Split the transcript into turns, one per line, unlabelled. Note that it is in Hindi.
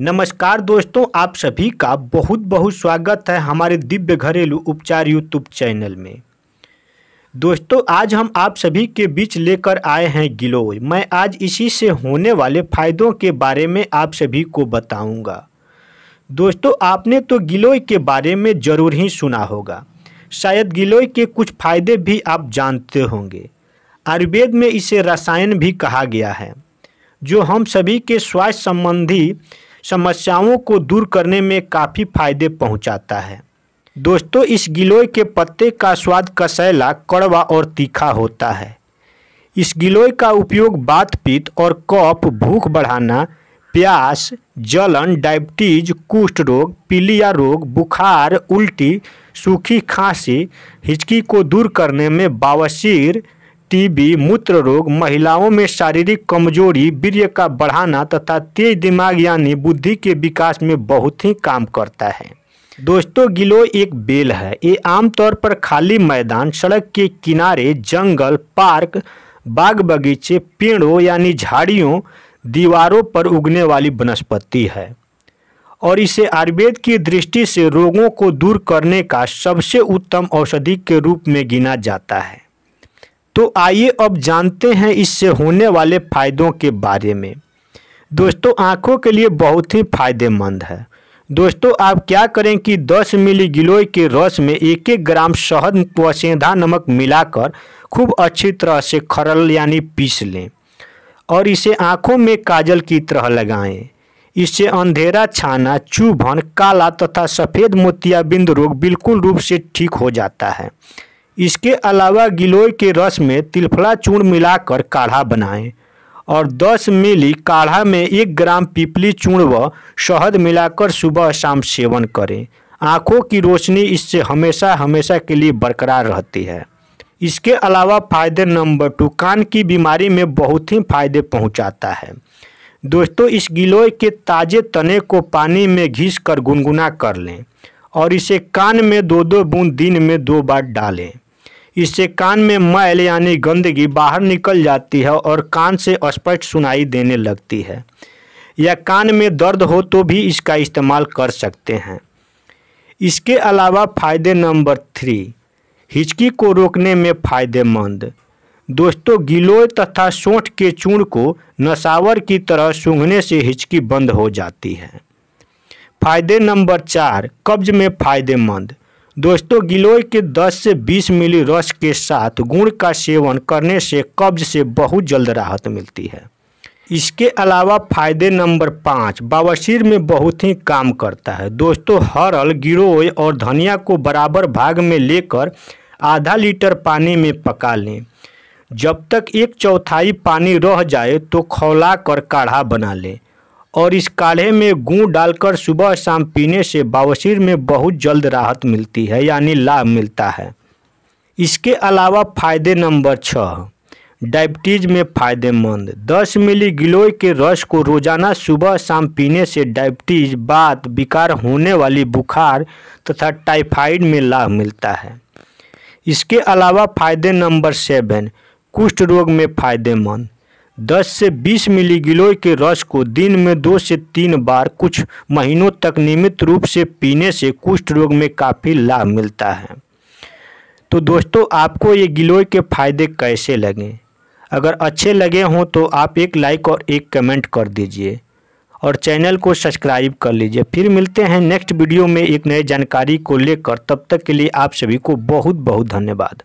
नमस्कार दोस्तों आप सभी का बहुत बहुत स्वागत है हमारे दिव्य घरेलू उपचार यूट्यूब चैनल में दोस्तों आज हम आप सभी के बीच लेकर आए हैं गिलोय मैं आज इसी से होने वाले फ़ायदों के बारे में आप सभी को बताऊंगा। दोस्तों आपने तो गिलोय के बारे में ज़रूर ही सुना होगा शायद गिलोय के कुछ फायदे भी आप जानते होंगे आयुर्वेद में इसे रसायन भी कहा गया है जो हम सभी के स्वास्थ्य संबंधी समस्याओं को दूर करने में काफ़ी फायदे पहुंचाता है दोस्तों इस गिलोय के पत्ते का स्वाद कसैला कड़वा और तीखा होता है इस गिलोय का उपयोग बात और कफ भूख बढ़ाना प्यास जलन डायबिटीज कुष्ठ रोग पीलिया रोग बुखार उल्टी सूखी खांसी हिचकी को दूर करने में बावसीर टीबी मूत्र रोग महिलाओं में शारीरिक कमजोरी वीर्य का बढ़ाना तथा तेज दिमाग यानी बुद्धि के विकास में बहुत ही काम करता है दोस्तों गिलो एक बेल है ये आमतौर पर खाली मैदान सड़क के किनारे जंगल पार्क बाग बगीचे पेड़ों यानी झाड़ियों दीवारों पर उगने वाली वनस्पति है और इसे आयुर्वेद की दृष्टि से रोगों को दूर करने का सबसे उत्तम औषधि के रूप में गिना जाता है तो आइए अब जानते हैं इससे होने वाले फ़ायदों के बारे में दोस्तों आँखों के लिए बहुत ही फायदेमंद है दोस्तों आप क्या करें कि 10 मिली गिलोय के रस में एक एक ग्राम शहद व सेंधा नमक मिलाकर खूब अच्छी तरह से खरल यानी पीस लें और इसे आँखों में काजल की तरह लगाएं इससे अंधेरा छाना चूभन काला तथा सफ़ेद मोतियाबिंद रोग बिल्कुल रूप से ठीक हो जाता है इसके अलावा गिलोय के रस में तिलफला चूर्ण मिलाकर काढ़ा बनाएं और 10 मिली काढ़ा में एक ग्राम पीपली चूर्ण व शहद मिलाकर सुबह शाम सेवन करें आँखों की रोशनी इससे हमेशा हमेशा के लिए बरकरार रहती है इसके अलावा फ़ायदे नंबर टू कान की बीमारी में बहुत ही फायदे पहुंचाता है दोस्तों इस गिलोय के ताजे तने को पानी में घिस कर गुनगुना कर लें और इसे कान में दो दो बूंद दिन में दो बार डालें इससे कान में मैल यानी गंदगी बाहर निकल जाती है और कान से स्पष्ट सुनाई देने लगती है या कान में दर्द हो तो भी इसका इस्तेमाल कर सकते हैं इसके अलावा फ़ायदे नंबर थ्री हिचकी को रोकने में फ़ायदेमंद दोस्तों गिलोय तथा सोठ के चूर्ण को नशावर की तरह सूंघने से हिचकी बंद हो जाती है फायदे नंबर चार कब्ज में फ़ायदेमंद दोस्तों गिलोय के 10 से 20 मिली रस के साथ गुड़ का सेवन करने से कब्ज से बहुत जल्द राहत मिलती है इसके अलावा फायदे नंबर पाँच बावशीर में बहुत ही काम करता है दोस्तों हरल गिलोय और धनिया को बराबर भाग में लेकर आधा लीटर पानी में पका लें जब तक एक चौथाई पानी रह जाए तो खौला कर काढ़ा बना लें और इस काढ़े में गुड़ डालकर सुबह शाम पीने से बवासीर में बहुत जल्द राहत मिलती है यानी लाभ मिलता है इसके अलावा फायदे नंबर छः डायबिटीज़ में फ़ायदेमंद 10 मिली गिलोय के रस को रोज़ाना सुबह शाम पीने से डायबिटीज़ बात विकार होने वाली बुखार तथा टाइफाइड में लाभ मिलता है इसके अलावा फ़ायदे नंबर सेवन कुष्ठ रोग में फ़ायदेमंद 10 से 20 मिली गिलोय के रस को दिन में दो से तीन बार कुछ महीनों तक नियमित रूप से पीने से कुष्ठ रोग में काफ़ी लाभ मिलता है तो दोस्तों आपको ये गिलोय के फायदे कैसे लगे अगर अच्छे लगे हों तो आप एक लाइक और एक कमेंट कर दीजिए और चैनल को सब्सक्राइब कर लीजिए फिर मिलते हैं नेक्स्ट वीडियो में एक नए जानकारी को लेकर तब तक के लिए आप सभी को बहुत बहुत धन्यवाद